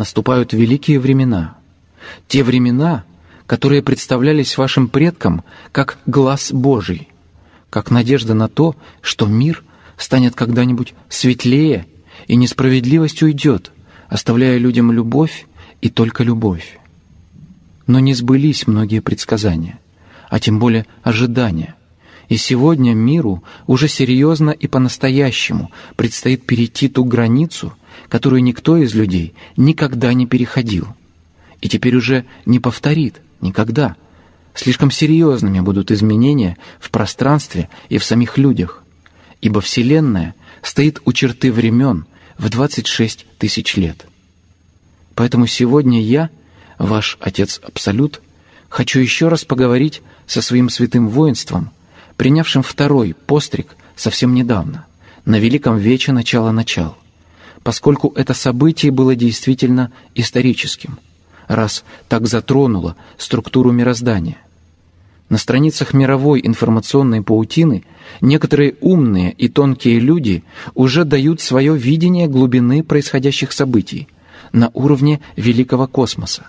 наступают великие времена. Те времена, которые представлялись вашим предкам как глаз Божий, как надежда на то, что мир станет когда-нибудь светлее и несправедливость уйдет, оставляя людям любовь и только любовь. Но не сбылись многие предсказания, а тем более ожидания. И сегодня миру уже серьезно и по-настоящему предстоит перейти ту границу, которую никто из людей никогда не переходил. И теперь уже не повторит никогда. Слишком серьезными будут изменения в пространстве и в самих людях. Ибо Вселенная стоит у черты времен в 26 тысяч лет. Поэтому сегодня я, ваш Отец Абсолют, хочу еще раз поговорить со своим святым воинством – принявшим второй постриг совсем недавно, на Великом Вече начала-начал, поскольку это событие было действительно историческим, раз так затронуло структуру мироздания. На страницах мировой информационной паутины некоторые умные и тонкие люди уже дают свое видение глубины происходящих событий на уровне великого космоса.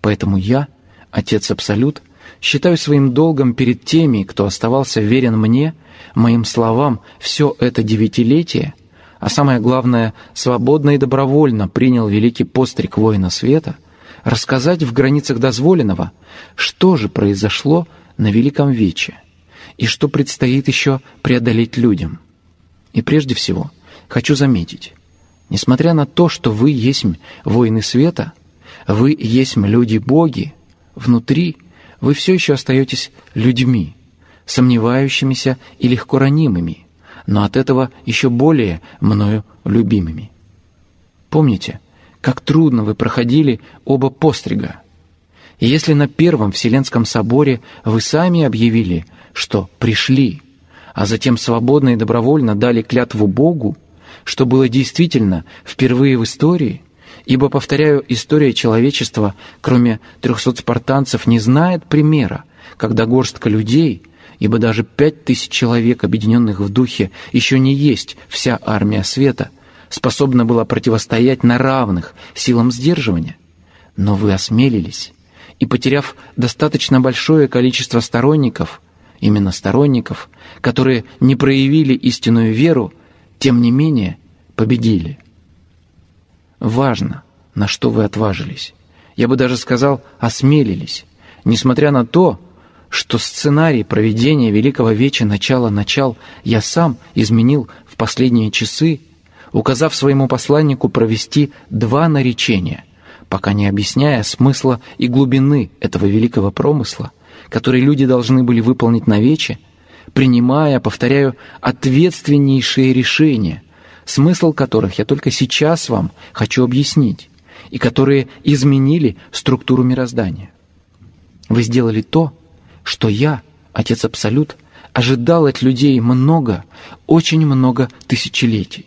Поэтому я, Отец Абсолют, считаю своим долгом перед теми, кто оставался верен мне, моим словам, все это девятилетие, а самое главное, свободно и добровольно принял великий постриг воина света, рассказать в границах дозволенного, что же произошло на Великом Вече и что предстоит еще преодолеть людям. И прежде всего, хочу заметить, несмотря на то, что вы есть воины света, вы есть люди-боги, внутри – вы все еще остаетесь людьми, сомневающимися и легко ранимыми, но от этого еще более мною любимыми. Помните, как трудно вы проходили оба пострига? И если на Первом Вселенском Соборе вы сами объявили, что «пришли», а затем свободно и добровольно дали клятву Богу, что было действительно впервые в истории, Ибо, повторяю, история человечества, кроме 300 спартанцев, не знает примера, когда горстка людей, ибо даже пять тысяч человек, объединенных в духе, еще не есть вся армия света, способна была противостоять на равных силам сдерживания. Но вы осмелились, и, потеряв достаточно большое количество сторонников, именно сторонников, которые не проявили истинную веру, тем не менее победили. Важно, на что вы отважились. Я бы даже сказал, осмелились. Несмотря на то, что сценарий проведения Великого Веча начала-начал я сам изменил в последние часы, указав своему посланнику провести два наречения, пока не объясняя смысла и глубины этого великого промысла, который люди должны были выполнить на вече, принимая, повторяю, ответственнейшие решения, смысл которых я только сейчас вам хочу объяснить, и которые изменили структуру мироздания. Вы сделали то, что я, Отец Абсолют, ожидал от людей много, очень много тысячелетий.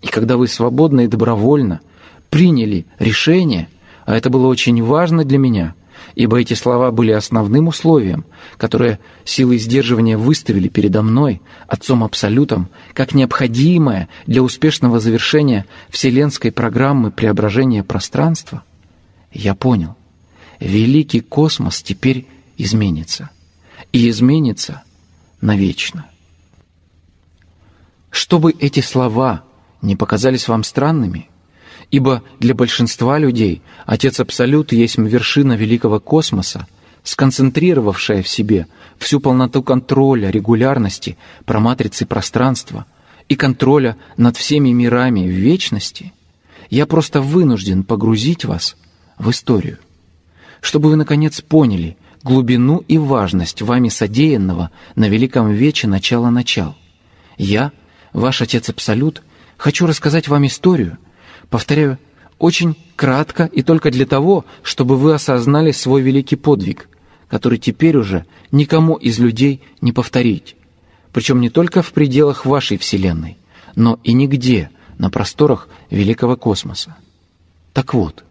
И когда вы свободно и добровольно приняли решение, а это было очень важно для меня – ибо эти слова были основным условием, которое силы сдерживания выставили передо мной, Отцом Абсолютом, как необходимое для успешного завершения вселенской программы преображения пространства, я понял, великий космос теперь изменится. И изменится навечно. Чтобы эти слова не показались вам странными, Ибо для большинства людей Отец Абсолют есть вершина великого космоса, сконцентрировавшая в себе всю полноту контроля, регулярности, проматрицы пространства и контроля над всеми мирами в вечности, я просто вынужден погрузить вас в историю, чтобы вы, наконец, поняли глубину и важность вами содеянного на Великом Вече начала-начал. Я, ваш Отец Абсолют, хочу рассказать вам историю — Повторяю, очень кратко и только для того, чтобы вы осознали свой великий подвиг, который теперь уже никому из людей не повторить. Причем не только в пределах вашей Вселенной, но и нигде на просторах великого космоса. Так вот,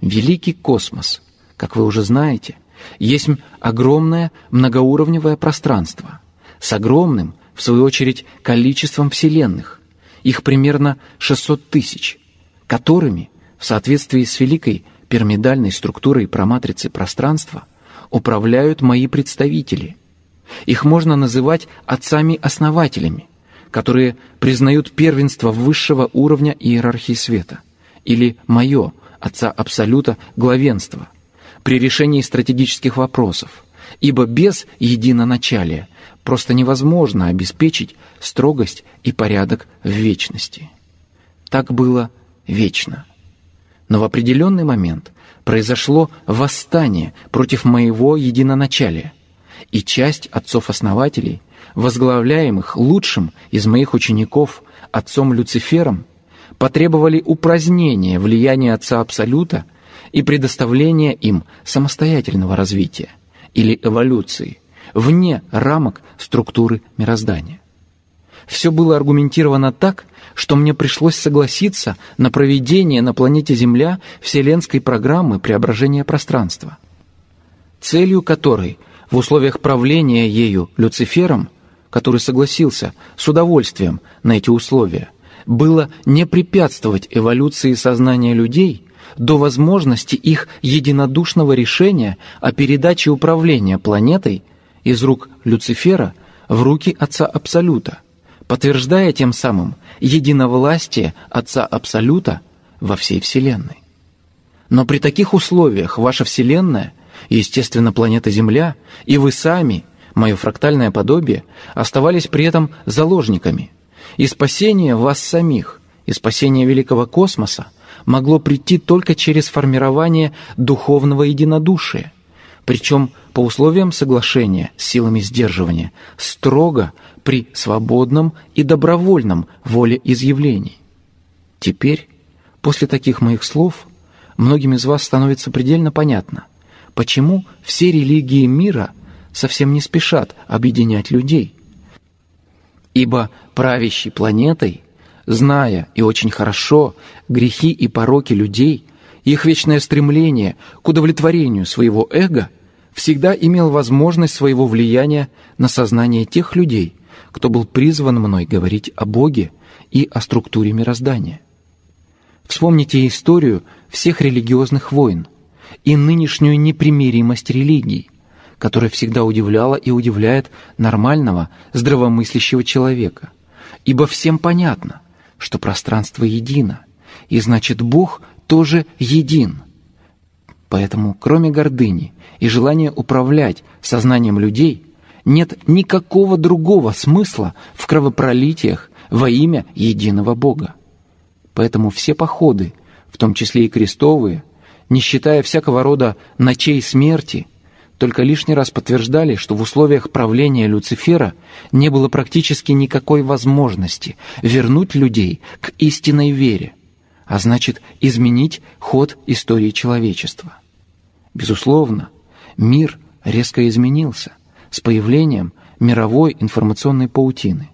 великий космос, как вы уже знаете, есть огромное многоуровневое пространство с огромным, в свою очередь, количеством вселенных. Их примерно 600 тысяч – которыми, в соответствии с великой пирамидальной структурой проматрицы пространства, управляют мои представители. Их можно называть отцами-основателями, которые признают первенство высшего уровня иерархии света, или «моё», отца Абсолюта, главенство, при решении стратегических вопросов, ибо без единоначалия просто невозможно обеспечить строгость и порядок в вечности. Так было вечно. Но в определенный момент произошло восстание против моего единоначалия, и часть отцов-основателей, возглавляемых лучшим из моих учеников, отцом Люцифером, потребовали упразднения влияния Отца Абсолюта и предоставления им самостоятельного развития или эволюции вне рамок структуры мироздания. Все было аргументировано так, что мне пришлось согласиться на проведение на планете Земля вселенской программы преображения пространства, целью которой в условиях правления ею Люцифером, который согласился с удовольствием на эти условия, было не препятствовать эволюции сознания людей до возможности их единодушного решения о передаче управления планетой из рук Люцифера в руки Отца Абсолюта – подтверждая тем самым единовластие Отца Абсолюта во всей Вселенной. Но при таких условиях ваша Вселенная, естественно, планета Земля, и вы сами, мое фрактальное подобие, оставались при этом заложниками. И спасение вас самих, и спасение великого космоса могло прийти только через формирование духовного единодушия – причем по условиям соглашения с силами сдерживания, строго при свободном и добровольном волеизъявлении. Теперь, после таких моих слов, многим из вас становится предельно понятно, почему все религии мира совсем не спешат объединять людей. Ибо правящий планетой, зная и очень хорошо грехи и пороки людей, их вечное стремление к удовлетворению своего эго – всегда имел возможность своего влияния на сознание тех людей, кто был призван мной говорить о Боге и о структуре мироздания. Вспомните историю всех религиозных войн и нынешнюю непримиримость религий, которая всегда удивляла и удивляет нормального, здравомыслящего человека. Ибо всем понятно, что пространство едино, и значит Бог тоже един – Поэтому, кроме гордыни и желания управлять сознанием людей, нет никакого другого смысла в кровопролитиях во имя единого Бога. Поэтому все походы, в том числе и крестовые, не считая всякого рода ночей смерти, только лишний раз подтверждали, что в условиях правления Люцифера не было практически никакой возможности вернуть людей к истинной вере, а значит изменить ход истории человечества. Безусловно, мир резко изменился с появлением мировой информационной паутины.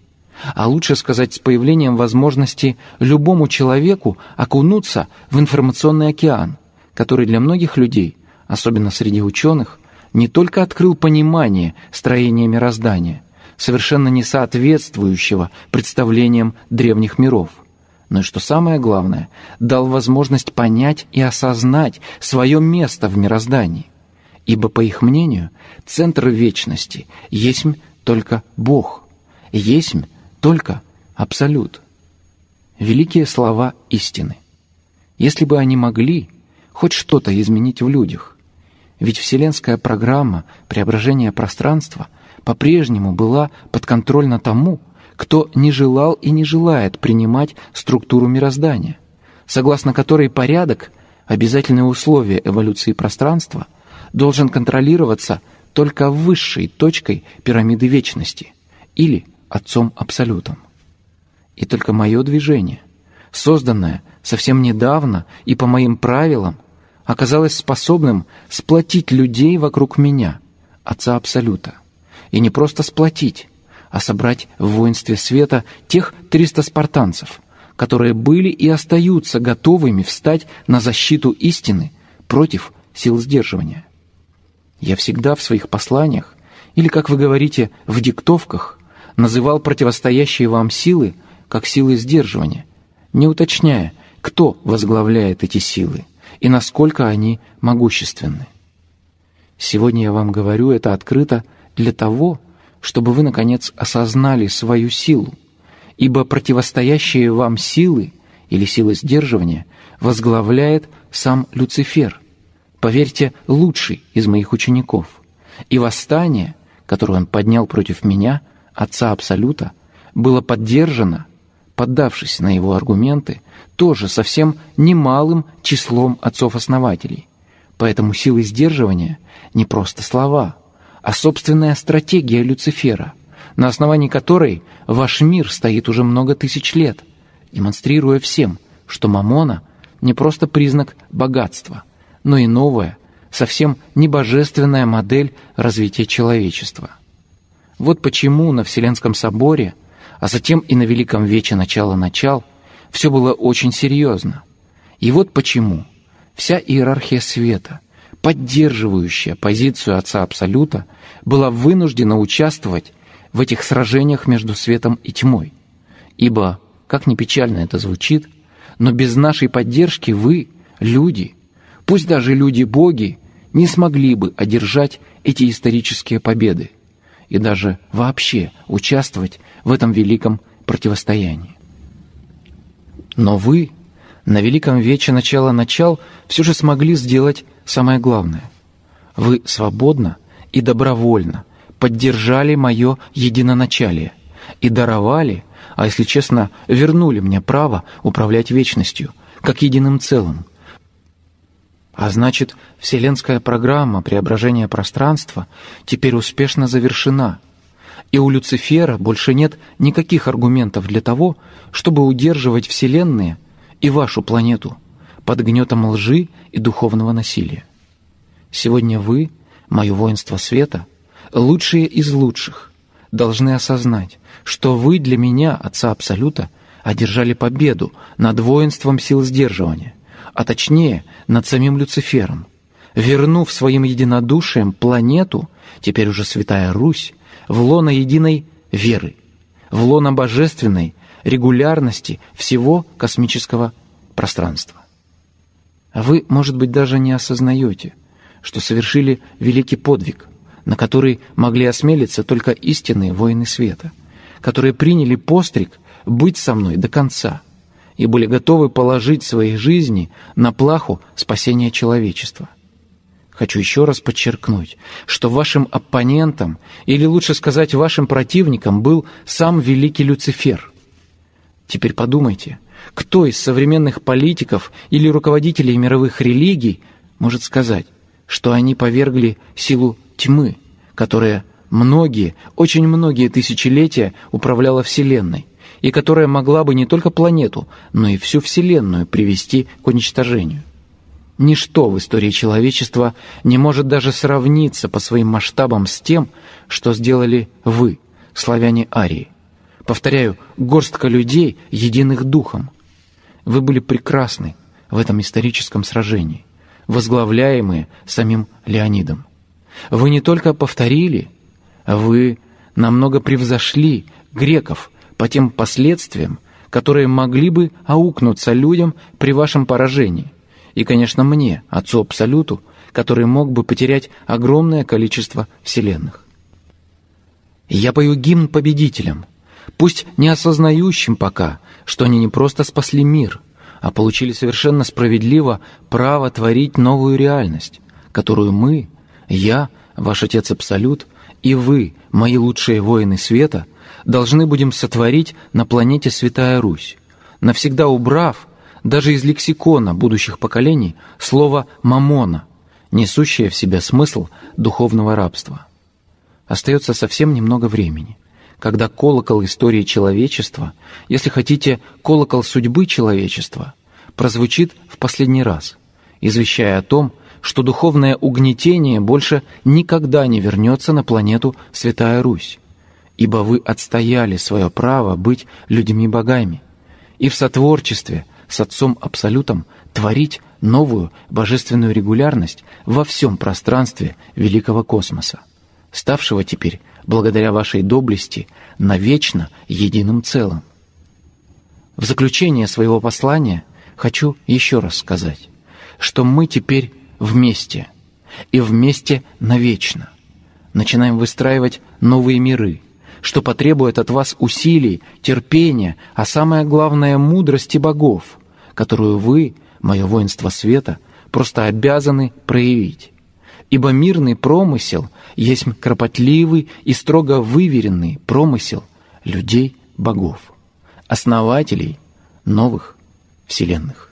А лучше сказать, с появлением возможности любому человеку окунуться в информационный океан, который для многих людей, особенно среди ученых, не только открыл понимание строения мироздания, совершенно не соответствующего представлениям древних миров – но ну и что самое главное, дал возможность понять и осознать свое место в мироздании. Ибо, по их мнению, центр вечности есть только Бог, есть только Абсолют. Великие слова истины. Если бы они могли хоть что-то изменить в людях, ведь вселенская программа преображения пространства по-прежнему была подконтрольна тому, кто не желал и не желает принимать структуру мироздания, согласно которой порядок, обязательное условие эволюции пространства, должен контролироваться только высшей точкой пирамиды вечности или Отцом-Абсолютом. И только мое движение, созданное совсем недавно и по моим правилам, оказалось способным сплотить людей вокруг меня, Отца Абсолюта. И не просто сплотить, а собрать в воинстве света тех 300 спартанцев, которые были и остаются готовыми встать на защиту истины против сил сдерживания. Я всегда в своих посланиях, или, как вы говорите, в диктовках, называл противостоящие вам силы как силы сдерживания, не уточняя, кто возглавляет эти силы и насколько они могущественны. Сегодня я вам говорю это открыто для того, чтобы вы, наконец, осознали свою силу, ибо противостоящие вам силы или сила сдерживания возглавляет сам Люцифер, поверьте, лучший из моих учеников, и восстание, которое он поднял против меня, отца Абсолюта, было поддержано, поддавшись на его аргументы, тоже совсем немалым числом отцов-основателей. Поэтому силы сдерживания — не просто слова — а собственная стратегия Люцифера, на основании которой ваш мир стоит уже много тысяч лет, демонстрируя всем, что мамона не просто признак богатства, но и новая, совсем не божественная модель развития человечества. Вот почему на Вселенском соборе, а затем и на Великом Вече начала-начал, все было очень серьезно. И вот почему вся иерархия света, поддерживающая позицию Отца Абсолюта, была вынуждена участвовать в этих сражениях между светом и тьмой. Ибо, как ни печально это звучит, но без нашей поддержки вы, люди, пусть даже люди-боги, не смогли бы одержать эти исторические победы и даже вообще участвовать в этом великом противостоянии. Но вы — на Великом Вече начала-начал все же смогли сделать самое главное. Вы свободно и добровольно поддержали мое единоначалие и даровали, а если честно, вернули мне право управлять вечностью, как единым целым. А значит, вселенская программа преображения пространства теперь успешно завершена — и у Люцифера больше нет никаких аргументов для того, чтобы удерживать вселенные и вашу планету под гнетом лжи и духовного насилия. Сегодня вы, мое воинство света, лучшие из лучших, должны осознать, что вы для меня, Отца Абсолюта, одержали победу над воинством сил сдерживания, а точнее над самим Люцифером, вернув своим единодушием планету, теперь уже Святая Русь, в лоно единой веры, в лоно божественной регулярности всего космического пространства. А вы, может быть, даже не осознаете, что совершили великий подвиг, на который могли осмелиться только истинные воины света, которые приняли постриг быть со мной до конца и были готовы положить свои жизни на плаху спасения человечества. Хочу еще раз подчеркнуть, что вашим оппонентом, или лучше сказать, вашим противником был сам великий Люцифер – Теперь подумайте, кто из современных политиков или руководителей мировых религий может сказать, что они повергли силу тьмы, которая многие, очень многие тысячелетия управляла Вселенной, и которая могла бы не только планету, но и всю Вселенную привести к уничтожению. Ничто в истории человечества не может даже сравниться по своим масштабам с тем, что сделали вы, славяне Арии. Повторяю, горстка людей, единых духом. Вы были прекрасны в этом историческом сражении, возглавляемые самим Леонидом. Вы не только повторили, вы намного превзошли греков по тем последствиям, которые могли бы аукнуться людям при вашем поражении. И, конечно, мне, отцу Абсолюту, который мог бы потерять огромное количество вселенных. Я пою гимн победителям, пусть не осознающим пока, что они не просто спасли мир, а получили совершенно справедливо право творить новую реальность, которую мы, я, ваш Отец Абсолют, и вы, мои лучшие воины света, должны будем сотворить на планете Святая Русь, навсегда убрав даже из лексикона будущих поколений слово «мамона», несущее в себе смысл духовного рабства. Остается совсем немного времени когда колокол истории человечества, если хотите, колокол судьбы человечества, прозвучит в последний раз, извещая о том, что духовное угнетение больше никогда не вернется на планету Святая Русь, ибо вы отстояли свое право быть людьми-богами и в сотворчестве с Отцом Абсолютом творить новую божественную регулярность во всем пространстве великого космоса ставшего теперь, благодаря вашей доблести, навечно единым целым. В заключение своего послания хочу еще раз сказать, что мы теперь вместе, и вместе навечно. Начинаем выстраивать новые миры, что потребует от вас усилий, терпения, а самое главное — мудрости богов, которую вы, мое воинство света, просто обязаны проявить ибо мирный промысел есть кропотливый и строго выверенный промысел людей-богов, основателей новых вселенных.